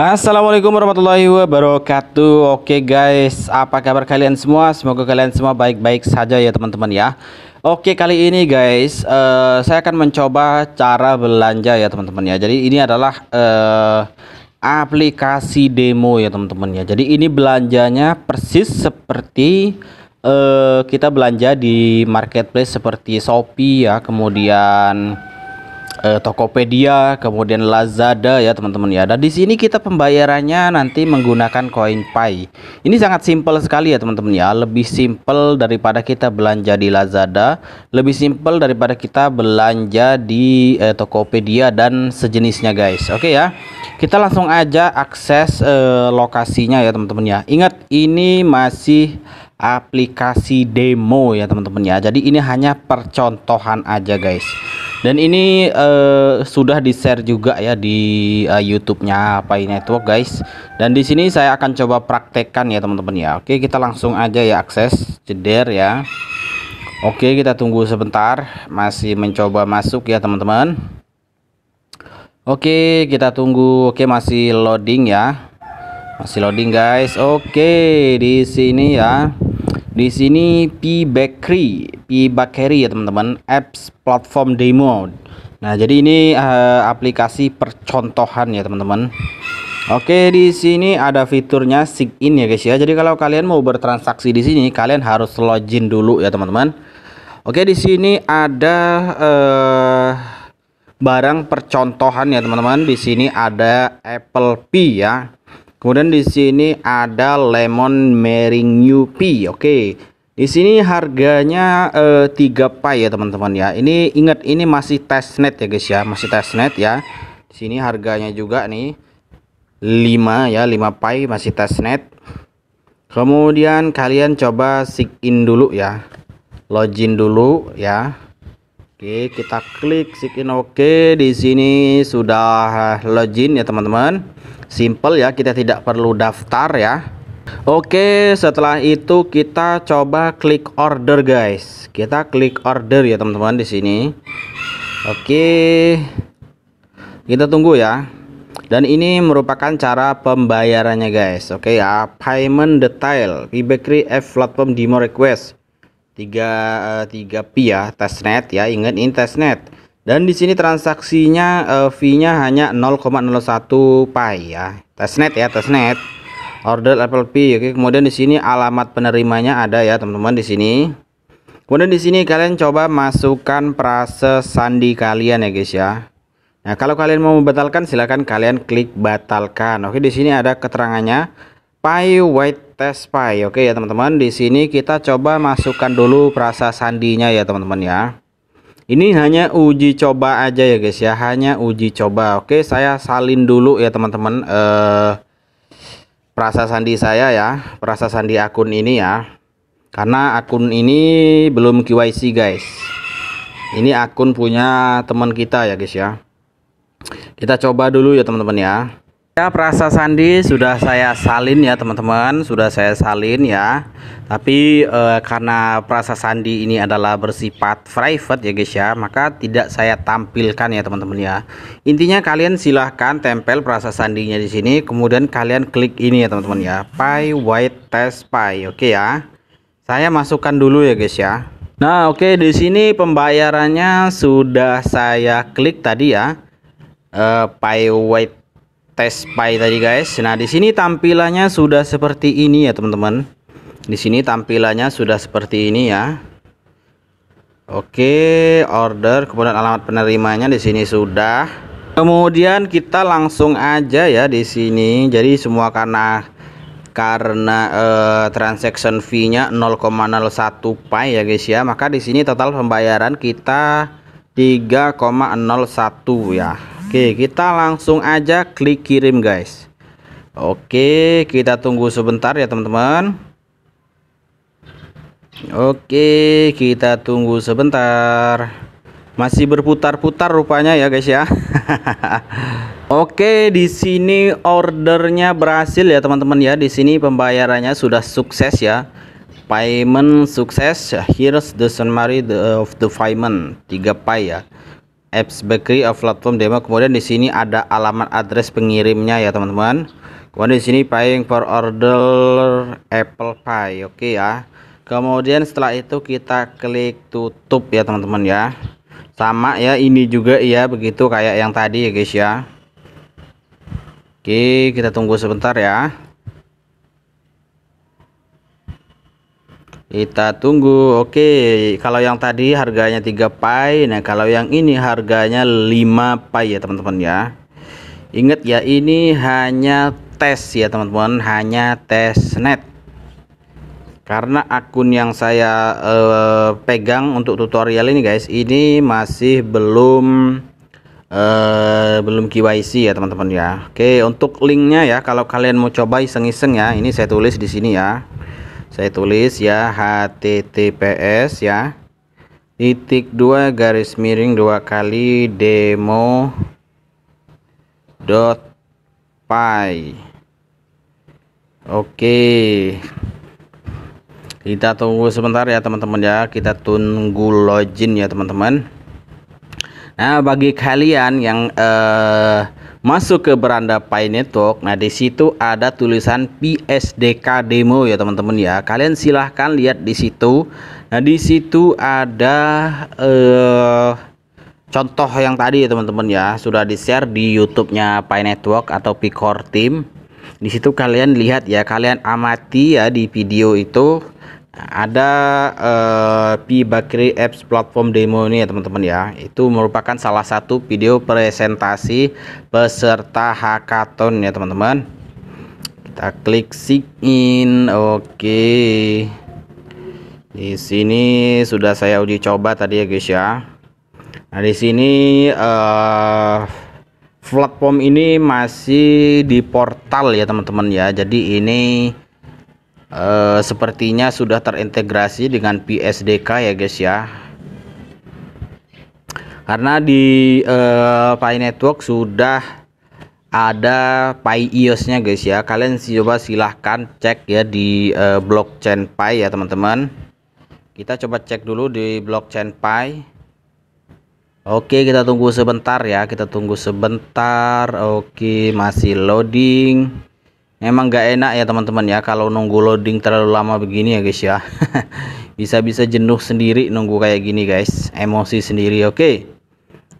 Assalamualaikum warahmatullahi wabarakatuh Oke guys apa kabar kalian semua semoga kalian semua baik-baik saja ya teman-teman ya Oke kali ini guys uh, saya akan mencoba cara belanja ya teman-teman ya Jadi ini adalah uh, aplikasi demo ya teman-teman ya Jadi ini belanjanya persis seperti uh, kita belanja di marketplace seperti Shopee ya kemudian eh, Tokopedia, kemudian Lazada ya teman-teman ya. Dan di sini kita pembayarannya nanti menggunakan koin Pi. Ini sangat simpel sekali ya teman-teman ya. Lebih simpel daripada kita belanja di Lazada, lebih simpel daripada kita belanja di eh, Tokopedia dan sejenisnya guys. Oke okay, ya. Kita langsung aja akses eh, lokasinya ya teman-teman ya. Ingat ini masih aplikasi demo ya teman-teman ya. Jadi ini hanya percontohan aja guys. Dan ini uh, sudah di-share juga ya di uh, YouTube-nya Pai Network, guys. Dan di sini saya akan coba praktekkan ya, teman-teman ya. Oke, kita langsung aja ya akses jeder ya. Oke, kita tunggu sebentar. Masih mencoba masuk ya, teman-teman. Oke, kita tunggu. Oke, masih loading ya. Masih loading, guys. Oke, di sini ya. Di sini P Bakery, P Bakery ya teman-teman, apps platform demo. Nah, jadi ini uh, aplikasi percontohan ya teman-teman. Oke, di sini ada fiturnya sign in ya guys ya. Jadi kalau kalian mau bertransaksi di sini, kalian harus login dulu ya teman-teman. Oke, di sini ada uh, barang percontohan ya teman-teman. Di sini ada Apple Pay ya. Kemudian di sini ada lemon meringue pie. Oke. Okay. Di sini harganya eh, tiga 3 pie ya teman-teman ya. Ini ingat ini masih testnet ya guys ya, masih testnet ya. Di sini harganya juga nih 5 ya, 5 pie masih testnet. Kemudian kalian coba sign in dulu ya. Login dulu ya. Oke, kita klik sign oke. Di sini sudah login ya, teman-teman. Simple ya, kita tidak perlu daftar ya. Oke, setelah itu kita coba klik order, guys. Kita klik order ya, teman-teman di sini. Oke. Kita tunggu ya. Dan ini merupakan cara pembayarannya, guys. Oke ya, payment detail, e-bakery F platform demo request tiga eh, tiga p ya testnet ya ingat ini testnet dan di sini transaksinya uh, fee-nya hanya 0,01 pi ya testnet ya testnet order level p oke kemudian di sini alamat penerimanya ada ya teman-teman di sini kemudian di sini kalian coba masukkan prase sandi kalian ya guys ya Nah, kalau kalian mau membatalkan silahkan kalian klik batalkan. Oke, di sini ada keterangannya. pi white tes pai Oke ya teman-teman, di sini kita coba masukkan dulu perasa sandinya ya teman-teman ya. Ini hanya uji coba aja ya guys ya, hanya uji coba. Oke, saya salin dulu ya teman-teman eh perasa sandi saya ya, perasa sandi akun ini ya. Karena akun ini belum KYC guys. Ini akun punya teman kita ya guys ya. Kita coba dulu ya teman-teman ya cap rasa sandi sudah saya salin ya teman-teman sudah saya salin ya tapi e, karena perasa sandi ini adalah bersifat private ya guys ya maka tidak saya tampilkan ya teman-teman ya intinya kalian silahkan tempel perasa sandinya di sini kemudian kalian klik ini ya teman-teman ya pie white test pie oke ya saya masukkan dulu ya guys ya nah oke okay, di sini pembayarannya sudah saya klik tadi ya uh, eh, pay white tes pie tadi guys. Nah, di sini tampilannya sudah seperti ini ya, teman-teman. Di sini tampilannya sudah seperti ini ya. Oke, order kemudian alamat penerimanya di sini sudah. Kemudian kita langsung aja ya di sini. Jadi semua karena karena eh, transaction fee-nya 0,01 pi ya guys ya. Maka di sini total pembayaran kita 3,01 ya. Oke kita langsung aja klik kirim guys Oke kita tunggu sebentar ya teman-teman Oke kita tunggu sebentar masih berputar-putar rupanya ya guys ya Oke di sini ordernya berhasil ya teman-teman ya di sini pembayarannya sudah sukses ya payment sukses here's the summary of the payment 3 pay ya apps bakery of platform demo kemudian di sini ada alamat address pengirimnya ya teman-teman kemudian di sini paying for order apple pie oke okay ya kemudian setelah itu kita klik tutup ya teman-teman ya sama ya ini juga ya begitu kayak yang tadi ya guys ya oke kita tunggu sebentar ya Kita tunggu. Oke, kalau yang tadi harganya 3 pai, nah kalau yang ini harganya 5 pai ya, teman-teman ya. Ingat ya, ini hanya tes ya, teman-teman, hanya tes net. Karena akun yang saya eh, pegang untuk tutorial ini, guys, ini masih belum eh, belum KYC ya, teman-teman ya. Oke, untuk linknya ya, kalau kalian mau coba iseng-iseng ya, ini saya tulis di sini ya saya tulis ya https ya titik dua garis miring dua kali demo dot py oke kita tunggu sebentar ya teman-teman ya kita tunggu login ya teman-teman nah bagi kalian yang eh, masuk ke beranda Pi Network. Nah, di situ ada tulisan PSDK demo ya, teman-teman ya. Kalian silahkan lihat di situ. Nah, di situ ada eh contoh yang tadi ya, teman-teman ya, sudah di-share di YouTube-nya Pi Network atau Picor Team. Di situ kalian lihat ya, kalian amati ya di video itu nah, ada eh uh, Bakri Apps Platform Demo ini ya teman-teman ya itu merupakan salah satu video presentasi peserta hackathon ya teman-teman kita klik sign in oke di sini sudah saya uji coba tadi ya guys ya nah di sini uh, platform ini masih di portal ya teman-teman ya jadi ini uh, sepertinya sudah terintegrasi dengan PSDK ya guys ya karena di uh, Pi Network sudah ada Pi iOS nya guys ya kalian coba silahkan cek ya di uh, blockchain Pi ya teman-teman kita coba cek dulu di blockchain Pi Oke kita tunggu sebentar ya kita tunggu sebentar Oke masih loading Emang gak enak ya teman-teman ya kalau nunggu loading terlalu lama begini ya guys ya. Bisa-bisa jenuh sendiri nunggu kayak gini guys. Emosi sendiri oke. Okay?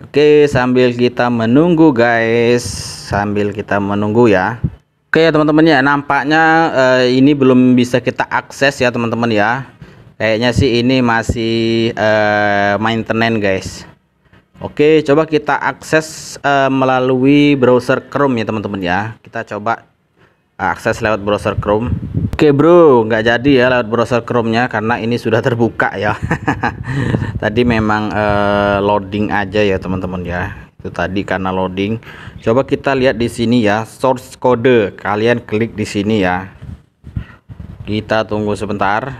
Oke okay, sambil kita menunggu guys. Sambil kita menunggu ya. Oke okay, ya teman-teman ya nampaknya uh, ini belum bisa kita akses ya teman-teman ya. Kayaknya sih ini masih uh, maintenance guys. Oke, coba kita akses uh, melalui browser Chrome ya teman-teman ya. Kita coba akses lewat browser Chrome Oke bro nggak jadi ya lewat browser Chrome nya karena ini sudah terbuka ya tadi memang uh, loading aja ya teman-teman ya itu tadi karena loading coba kita lihat di sini ya source code kalian klik di sini ya kita tunggu sebentar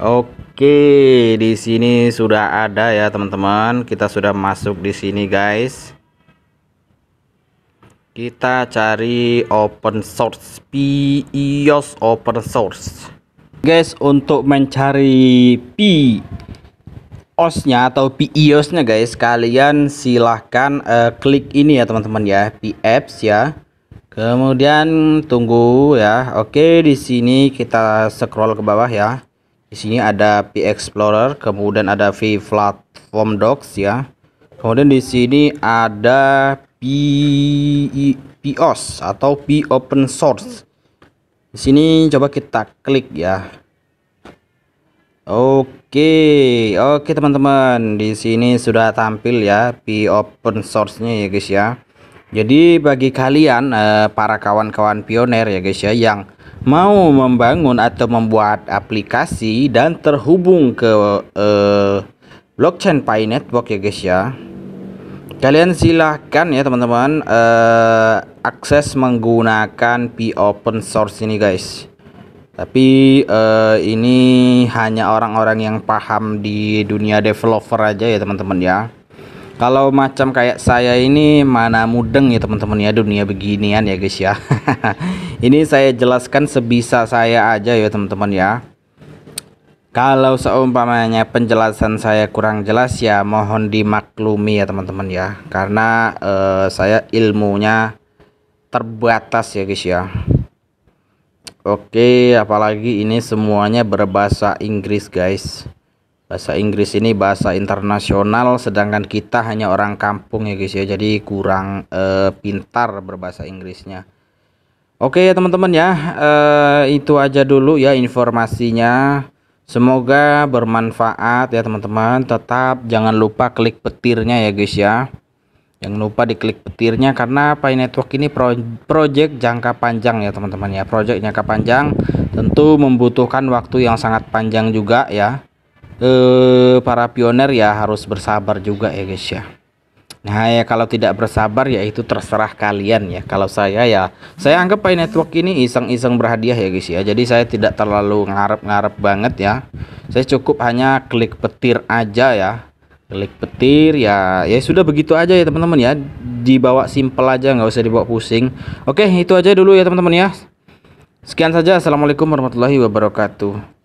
Oke di sini sudah ada ya teman-teman kita sudah masuk di sini guys kita cari open source PIOS e open source guys untuk mencari PIOS e nya atau PIOS e guys kalian silahkan uh, klik ini ya teman-teman ya apps ya kemudian tunggu ya oke di sini kita scroll ke bawah ya di sini ada P Explorer kemudian ada V Platform Docs ya kemudian di sini ada PIOS e e e atau P open source. Di sini coba kita klik ya. Oke, oke teman-teman. Di sini sudah tampil ya P open source-nya ya guys ya. Jadi bagi kalian eh, para kawan-kawan pioner ya guys ya yang mau membangun atau membuat aplikasi dan terhubung ke eh, blockchain Pi Network ya guys ya kalian silahkan ya teman-teman uh, akses menggunakan P open source ini guys tapi uh, ini hanya orang-orang yang paham di dunia developer aja ya teman-teman ya kalau macam kayak saya ini mana mudeng ya teman-teman ya dunia beginian ya guys ya ini saya jelaskan sebisa saya aja ya teman-teman ya kalau seumpamanya penjelasan saya kurang jelas ya mohon dimaklumi ya teman-teman ya karena eh, saya ilmunya terbatas ya guys ya. Oke, apalagi ini semuanya berbahasa Inggris guys. Bahasa Inggris ini bahasa internasional sedangkan kita hanya orang kampung ya guys ya. Jadi kurang eh, pintar berbahasa Inggrisnya. Oke ya teman-teman ya, eh, itu aja dulu ya informasinya. Semoga bermanfaat ya teman-teman. Tetap jangan lupa klik petirnya ya guys ya. Jangan lupa diklik petirnya karena Pi Network ini pro project jangka panjang ya teman-teman ya. Project jangka panjang tentu membutuhkan waktu yang sangat panjang juga ya. Eh para pioner ya harus bersabar juga ya guys ya. Nah, ya kalau tidak bersabar ya itu terserah kalian ya. Kalau saya ya saya anggap Pi Network ini iseng-iseng berhadiah ya guys ya. Jadi saya tidak terlalu ngarep-ngarep banget ya. Saya cukup hanya klik petir aja ya. Klik petir ya. Ya sudah begitu aja ya teman-teman ya. Dibawa simple aja nggak usah dibawa pusing. Oke, itu aja dulu ya teman-teman ya. Sekian saja. Assalamualaikum warahmatullahi wabarakatuh.